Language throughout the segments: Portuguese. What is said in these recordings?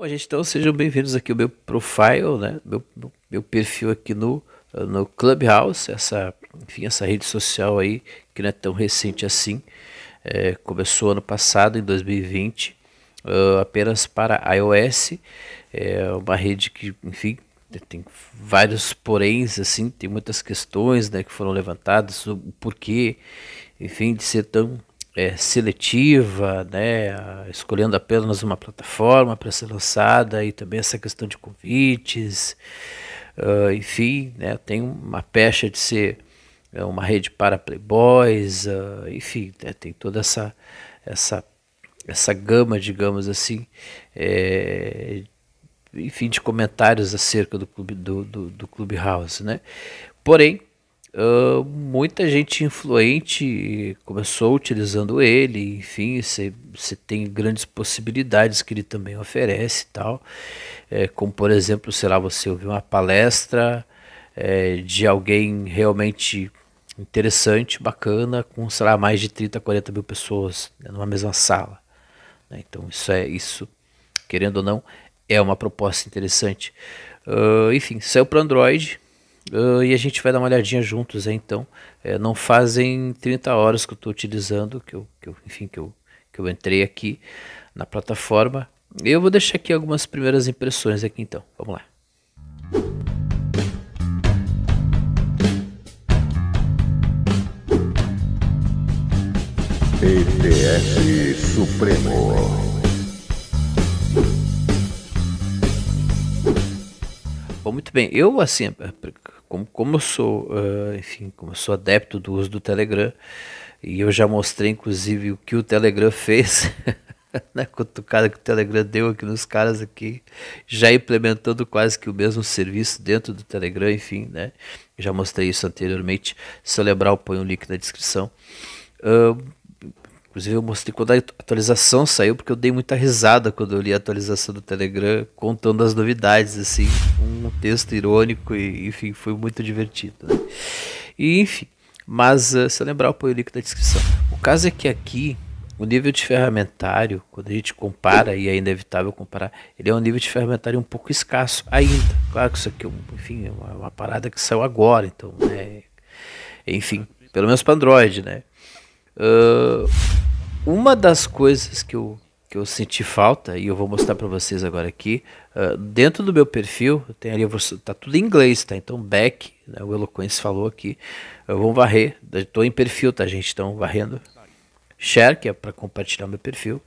Bom, gente, então sejam bem-vindos aqui ao meu profile, né? Meu, meu perfil aqui no, no Clubhouse, essa, enfim, essa rede social aí que não é tão recente assim. É, começou ano passado, em 2020, uh, ah, apenas para iOS. É uma rede que, enfim, tem vários poréns, assim, tem muitas questões né, que foram levantadas, o porquê, enfim, de ser tão é, seletiva, né, escolhendo apenas uma plataforma para ser lançada e também essa questão de convites, uh, enfim, né, tem uma pecha de ser é, uma rede para playboys, uh, enfim, né, tem toda essa essa essa gama, digamos assim, é, enfim, de comentários acerca do clube do, do, do Clubhouse, né? Porém, muita gente influente começou utilizando ele, enfim, você tem grandes possibilidades que ele também oferece tal, é, como por exemplo, sei lá, você ouvir uma palestra é, de alguém realmente interessante, bacana, com, sei lá, mais de 30, 40 mil pessoas né, numa mesma sala. Né? Então isso é isso, querendo ou não, é uma proposta interessante. Uh, enfim, saiu para Android, Uh, e a gente vai dar uma olhadinha juntos, hein, então. É, não fazem 30 horas que eu estou utilizando, que eu, que eu, enfim, que eu, que eu entrei aqui na plataforma. Eu vou deixar aqui algumas primeiras impressões aqui então. Vamos lá. ETF Supremo. Bom, muito bem. Eu, assim, como, como eu sou, uh, enfim, como eu sou adepto do uso do Telegram, e eu já mostrei inclusive o que o Telegram fez, na né, cutucada que o Telegram deu aqui nos caras aqui, já implementando quase que o mesmo serviço dentro do Telegram, enfim, né? Já mostrei isso anteriormente. Se eu lembrar, eu ponho o link na descrição. Uh, Inclusive eu mostrei quando a atualização saiu, porque eu dei muita risada quando eu li a atualização do Telegram, contando as novidades, assim, um texto irônico e, enfim, foi muito divertido. Né? E, enfim, mas uh, se eu lembrar eu ponho o link na descrição. O caso é que aqui, o nível de ferramentário, quando a gente compara, e é inevitável comparar, ele é um nível de ferramentário um pouco escasso ainda. Claro que isso aqui, é enfim, é uma, uma parada que saiu agora, então, né? Enfim, pelo menos para Android, né? Uh, uma das coisas que eu, que eu senti falta, e eu vou mostrar para vocês agora aqui, uh, dentro do meu perfil, tem ali, tá tudo em inglês, tá? Então, back, né, o Eloquence falou aqui, eu vou varrer, estou em perfil, tá gente? estão varrendo. Share, que é para compartilhar meu perfil.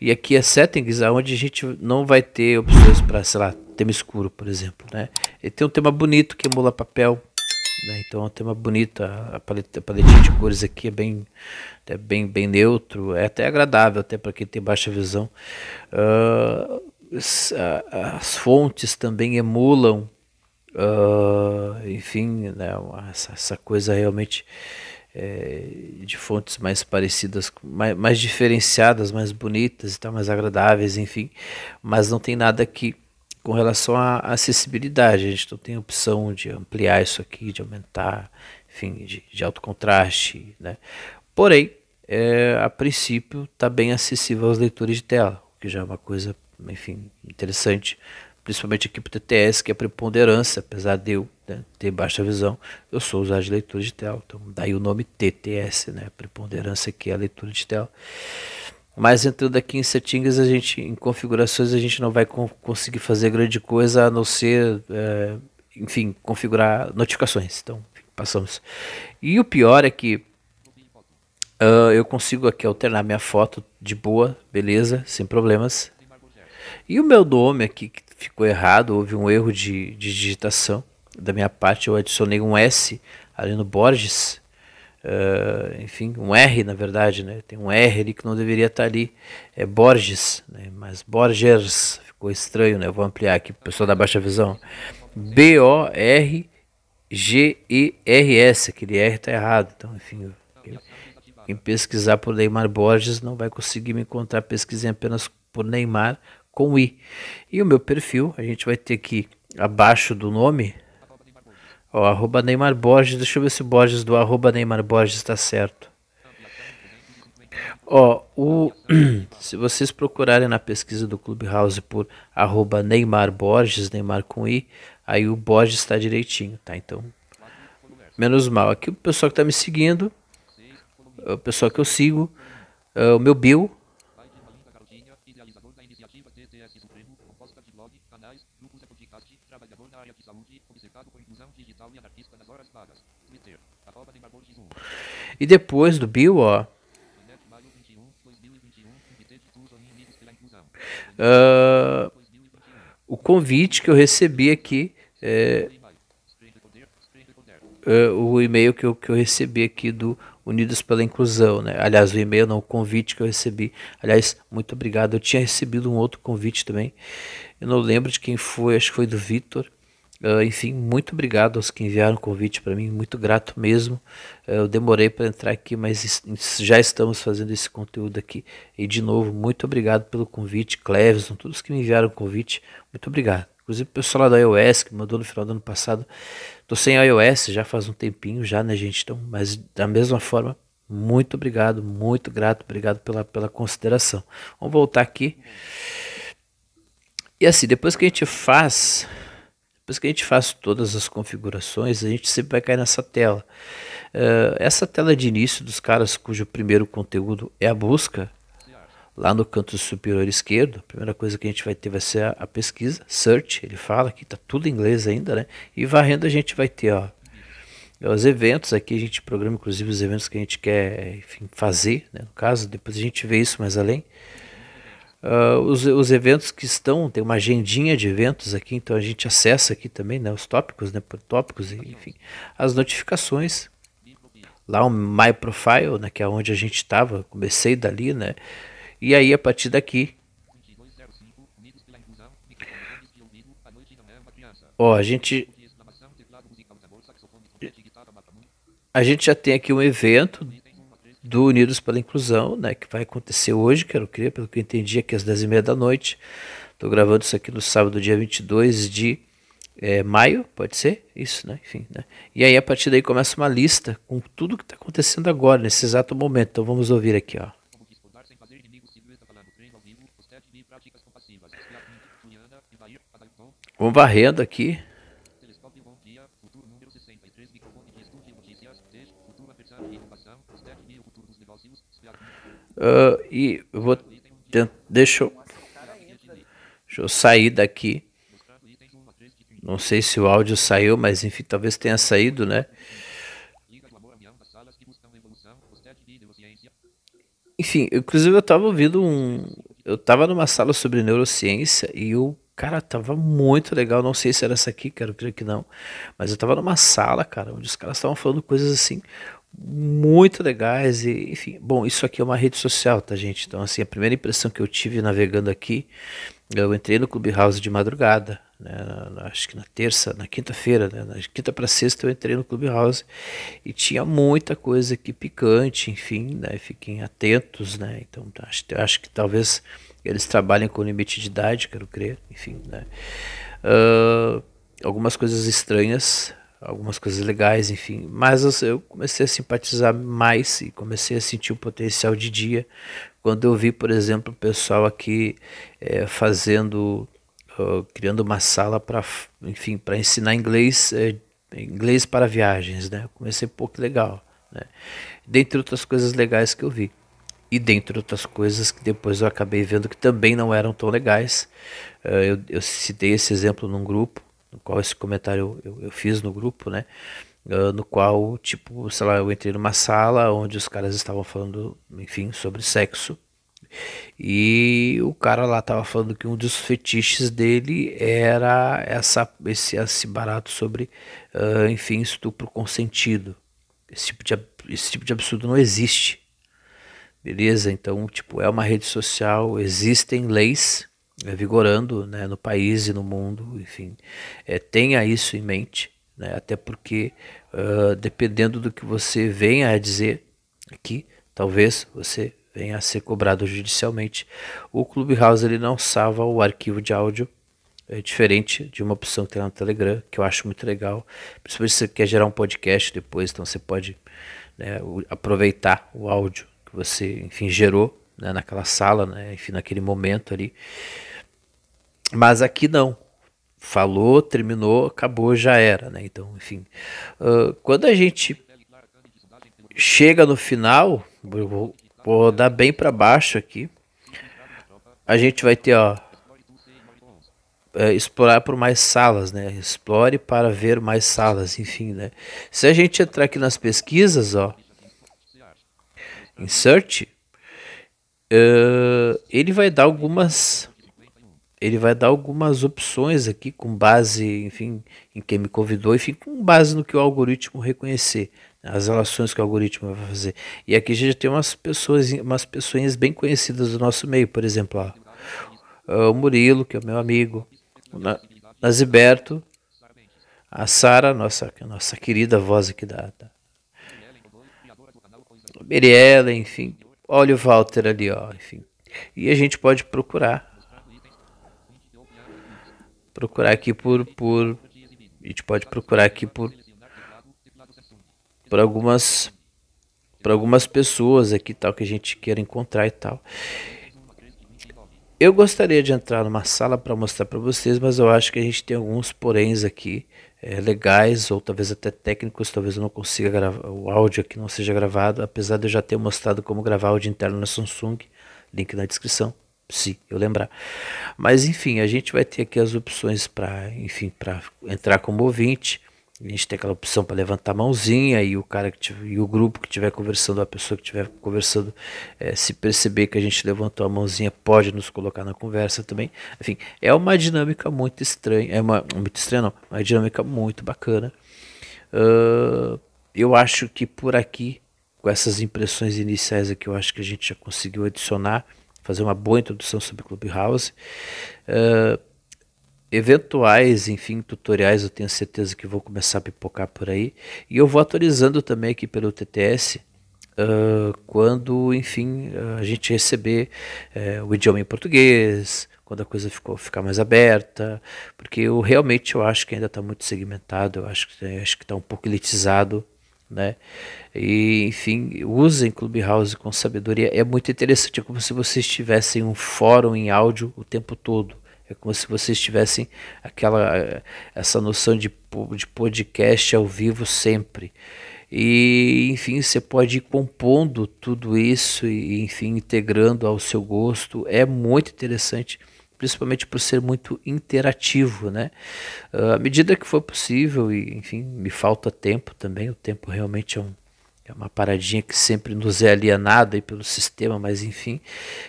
E aqui é settings, onde a gente não vai ter opções para, sei lá, tema escuro, por exemplo, né? E tem um tema bonito que emula papel, né? Então é um tema bonito, a paletinha, a paletinha de cores aqui é bem, é bem, bem neutro, é até agradável até para quem tem baixa visão. Uh, as fontes também emulam, uh, enfim, né, essa, essa coisa realmente é, de fontes mais parecidas, mais, mais diferenciadas, mais bonitas e tal, mais agradáveis, enfim, mas não tem nada que com relação à acessibilidade. A gente não tem opção de ampliar isso aqui, de aumentar, enfim, de, de alto contraste, né? Porém, é, a princípio está bem acessível aos leitores de tela, o que já é uma coisa, enfim, interessante, principalmente aqui para o TTS, que é a preponderância, apesar de eu né, ter baixa visão, eu sou usar de leitura de tela, então daí o nome TTS, né, preponderância que é a leitura de tela. Mas entrando aqui em settings, a gente, em configurações, a gente não vai co conseguir fazer grande coisa a não ser, é, enfim, configurar notificações. Então, passamos. E o pior é que uh, eu consigo aqui alternar minha foto de boa, beleza, sem problemas. E o meu nome aqui que ficou errado, houve um erro de, de digitação da minha parte, eu adicionei um S ali no Borges Uh, enfim, um R na verdade, né? Tem um R ali que não deveria estar ali, é Borges, né? Mas Borgers, ficou estranho, né? vou ampliar aqui para o pessoal da baixa visão. B-O-R-G-E-R-S, aquele R está errado, então enfim... quem pesquisar por Neymar Borges não vai conseguir me encontrar, pesquisem apenas por Neymar com I. E o meu perfil, a gente vai ter aqui abaixo do nome, Ó, arroba Neymar Borges, deixa eu ver se o Borges do arroba Neymar Borges está certo. Ó, o, se vocês procurarem na pesquisa do Clubhouse por arroba Neymar Borges, Neymar com I, aí o Borges está direitinho, tá? Então, menos mal. Aqui o pessoal que está me seguindo, o pessoal que eu sigo, é o meu Bill, E depois do Bill, ó. Uh, o convite que eu recebi aqui. É, uh, o e-mail que eu, que eu recebi aqui do Unidos pela Inclusão, né? Aliás, o e-mail não, o convite que eu recebi. Aliás, muito obrigado. Eu tinha recebido um outro convite também. Eu não lembro de quem foi, acho que foi do Vitor. Uh, enfim, muito obrigado aos que enviaram o convite para mim, muito grato mesmo. Uh, eu demorei para entrar aqui, mas já estamos fazendo esse conteúdo aqui. E de novo, muito obrigado pelo convite, Cleveson, todos que me enviaram o convite, muito obrigado. Inclusive o pessoal lá da iOS que mandou no final do ano passado. estou sem iOS já faz um tempinho já, né, gente? Então, mas da mesma forma, muito obrigado, muito grato, obrigado pela, pela consideração. Vamos voltar aqui. E assim, depois que a gente faz depois que a gente faz todas as configurações, a gente sempre vai cair nessa tela. Uh, essa tela de início dos caras cujo primeiro conteúdo é a busca, lá no canto superior esquerdo, a primeira coisa que a gente vai ter vai ser a, a pesquisa, search, ele fala que está tudo em inglês ainda, né? E varrendo a gente vai ter, ó, é, os eventos aqui, a gente programa inclusive os eventos que a gente quer enfim, fazer, né? no caso, depois a gente vê isso mais além. Uh, os, os eventos que estão, tem uma agendinha de eventos aqui, então a gente acessa aqui também né, os tópicos, né, por tópicos, enfim, as notificações. Lá o My Profile, né, que é onde a gente estava, comecei dali, né? E aí a partir daqui. Ó, a gente. A gente já tem aqui um evento do Unidos pela Inclusão, né, que vai acontecer hoje, quero crer, pelo que eu entendi, aqui às 10h30 da noite. Estou gravando isso aqui no sábado, dia 22 de é, maio, pode ser? Isso, né? Enfim, né? E aí, a partir daí, começa uma lista com tudo que está acontecendo agora, nesse exato momento. Então, vamos ouvir aqui, ó. Vamos varrendo aqui. Uh, e vou tentar, deixa eu, deixa eu sair daqui. Não sei se o áudio saiu, mas enfim, talvez tenha saído, né? Enfim, inclusive eu estava ouvindo um. Eu estava numa sala sobre neurociência e o cara tava muito legal. Não sei se era essa aqui, quero crer que não. Mas eu estava numa sala, cara, onde os caras estavam falando coisas assim muito legais e enfim, bom, isso aqui é uma rede social, tá gente? Então assim, a primeira impressão que eu tive navegando aqui, eu entrei no Clubhouse de madrugada, né, acho que na terça, na quinta-feira, né, na quinta para sexta eu entrei no Clubhouse e tinha muita coisa aqui picante, enfim, né, fiquem atentos, né, então tá, acho, acho que talvez eles trabalhem com limite de idade, quero crer, enfim, né, uh, algumas coisas estranhas, algumas coisas legais, enfim. Mas eu comecei a simpatizar mais e comecei a sentir o potencial de dia quando eu vi, por exemplo, o pessoal aqui é, fazendo, uh, criando uma sala para, enfim, para ensinar inglês, é, inglês para viagens, né? comecei pouco que legal, né? Dentre outras coisas legais que eu vi. E dentre outras coisas que depois eu acabei vendo que também não eram tão legais. Uh, eu, eu citei esse exemplo num grupo no qual esse comentário eu, eu, fiz no grupo, né? Uh, no qual, tipo, sei lá, eu entrei numa sala onde os caras estavam falando, enfim, sobre sexo. E o cara lá tava falando que um dos fetiches dele era essa, esse, esse barato sobre, uh, enfim, estupro consentido. Esse tipo, de, esse tipo de absurdo não existe. Beleza? Então, tipo, é uma rede social, existem leis né, vigorando né, no país e no mundo, enfim, é, tenha isso em mente, né, até porque uh, dependendo do que você venha a dizer aqui, talvez você venha a ser cobrado judicialmente. O Clubhouse ele não salva o arquivo de áudio, é diferente de uma opção que tem lá no Telegram, que eu acho muito legal, principalmente se você quer gerar um podcast depois, então você pode né, aproveitar o áudio que você, enfim, gerou né, naquela sala, né, enfim, naquele momento ali. Mas aqui não. Falou, terminou, acabou, já era, né? Então, enfim. Uh, quando a gente chega no final, vou, vou dar bem para baixo aqui. A gente vai ter, ó, é, explorar por mais salas, né? Explore para ver mais salas, enfim, né? Se a gente entrar aqui nas pesquisas, ó, insert Uh, ele vai dar algumas ele vai dar algumas opções aqui com base, enfim, em quem me convidou, enfim, com base no que o algoritmo reconhecer, né, as relações que o algoritmo vai fazer. E aqui a gente tem umas pessoas, umas pessoas bem conhecidas do nosso meio, por exemplo, ó, ah, o Murilo, que é o meu amigo, o Naziberto, a Sara, nossa, é nossa querida voz aqui da, da enfim, Olha o Walter ali, ó, enfim. E a gente pode procurar. Procurar aqui por, por. A gente pode procurar aqui por. Por algumas. Por algumas pessoas aqui tal que a gente queira encontrar e tal. Eu gostaria de entrar numa sala para mostrar para vocês, mas eu acho que a gente tem alguns poréns aqui é, legais ou talvez até técnicos, talvez eu não consiga gravar, o áudio aqui não seja gravado, apesar de eu já ter mostrado como gravar áudio interno na Samsung, link na descrição, se eu lembrar. Mas enfim, a gente vai ter aqui as opções para, enfim, para entrar como ouvinte, a gente tem aquela opção para levantar a mãozinha e o cara que tiver, e o grupo que estiver conversando, a pessoa que estiver conversando, é, se perceber que a gente levantou a mãozinha, pode nos colocar na conversa também. Enfim, é uma dinâmica muito estranha, é uma muito estranha, não, uma dinâmica muito bacana. Uh, eu acho que por aqui, com essas impressões iniciais aqui, eu acho que a gente já conseguiu adicionar, fazer uma boa introdução sobre Clubhouse. Uh, eventuais, enfim, tutoriais, eu tenho certeza que vou começar a pipocar por aí. E eu vou atualizando também aqui pelo TTS uh, quando, enfim, a gente receber uh, o idioma em português, quando a coisa ficou, ficar mais aberta, porque eu realmente eu acho que ainda está muito segmentado, eu acho que acho que está um pouco elitizado, né? E enfim, usem Clubhouse com sabedoria. É muito interessante, é como se vocês tivessem um fórum em áudio o tempo todo. É como se vocês tivessem aquela eh, essa noção de, de podcast ao vivo sempre. E enfim, você pode ir compondo tudo isso e enfim, integrando ao seu gosto. É muito interessante principalmente por ser muito interativo, né? Ah, à medida que for possível e enfim, me falta tempo também, o tempo realmente é um é uma paradinha que sempre nos é alienada pelo sistema, mas enfim,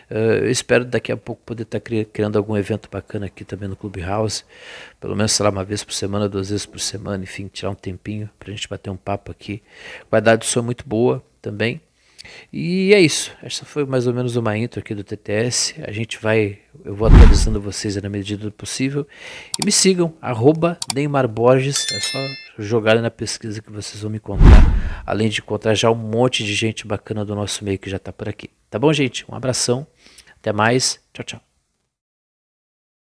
uh, eu espero daqui a pouco poder estar tá criando algum evento bacana aqui também no Clubhouse, pelo menos, sei lá, uma vez por semana, duas vezes por semana, enfim, tirar um tempinho para a gente bater um papo aqui. Qualidade de som muito boa também, e é isso. Essa foi mais ou menos uma intro aqui do TTS. A gente vai, eu vou atualizando vocês na medida do possível. E me sigam, arroba Neymar Borges. É só jogar na pesquisa que vocês vão me encontrar. Além de encontrar já um monte de gente bacana do nosso meio que já está por aqui. Tá bom, gente? Um abração. Até mais. Tchau, tchau.